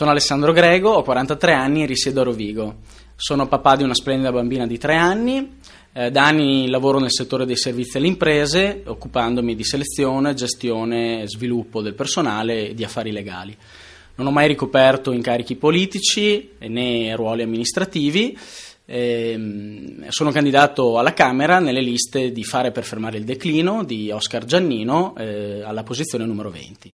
Sono Alessandro Grego, ho 43 anni e risiedo a Rovigo. Sono papà di una splendida bambina di 3 anni. Eh, da anni lavoro nel settore dei servizi alle imprese, occupandomi di selezione, gestione, sviluppo del personale e di affari legali. Non ho mai ricoperto incarichi politici né ruoli amministrativi. Eh, sono candidato alla Camera nelle liste di Fare per fermare il declino di Oscar Giannino eh, alla posizione numero 20.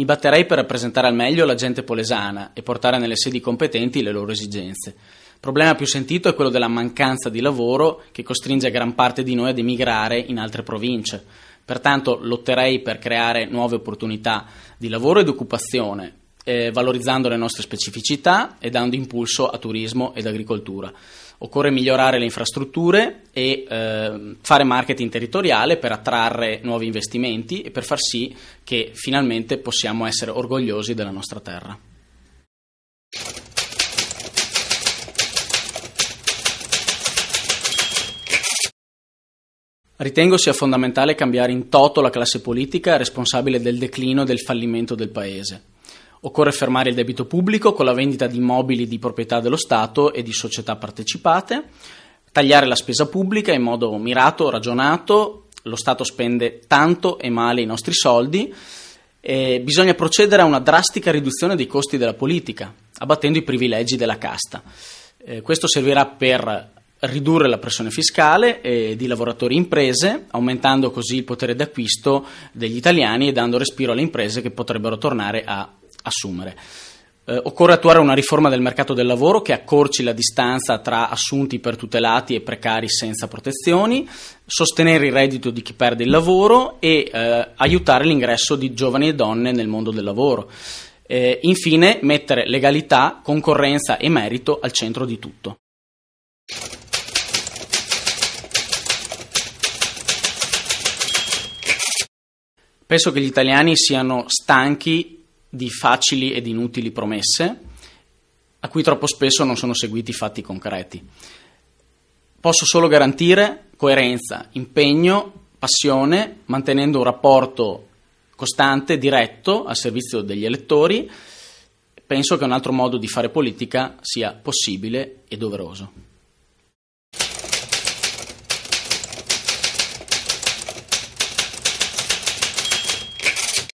Mi batterei per rappresentare al meglio la gente polesana e portare nelle sedi competenti le loro esigenze. Il problema più sentito è quello della mancanza di lavoro che costringe gran parte di noi ad emigrare in altre province. Pertanto lotterei per creare nuove opportunità di lavoro ed occupazione, eh, valorizzando le nostre specificità e dando impulso a turismo ed agricoltura. Occorre migliorare le infrastrutture e eh, fare marketing territoriale per attrarre nuovi investimenti e per far sì che finalmente possiamo essere orgogliosi della nostra terra. Ritengo sia fondamentale cambiare in toto la classe politica responsabile del declino e del fallimento del Paese. Occorre fermare il debito pubblico con la vendita di immobili di proprietà dello Stato e di società partecipate, tagliare la spesa pubblica in modo mirato, ragionato, lo Stato spende tanto e male i nostri soldi, e bisogna procedere a una drastica riduzione dei costi della politica, abbattendo i privilegi della casta. Eh, questo servirà per ridurre la pressione fiscale eh, di lavoratori e imprese, aumentando così il potere d'acquisto degli italiani e dando respiro alle imprese che potrebbero tornare a assumere. Eh, occorre attuare una riforma del mercato del lavoro che accorci la distanza tra assunti per tutelati e precari senza protezioni, sostenere il reddito di chi perde il lavoro e eh, aiutare l'ingresso di giovani e donne nel mondo del lavoro. Eh, infine, mettere legalità, concorrenza e merito al centro di tutto. Penso che gli italiani siano stanchi di facili ed inutili promesse, a cui troppo spesso non sono seguiti fatti concreti. Posso solo garantire coerenza, impegno, passione, mantenendo un rapporto costante, diretto, al servizio degli elettori. Penso che un altro modo di fare politica sia possibile e doveroso.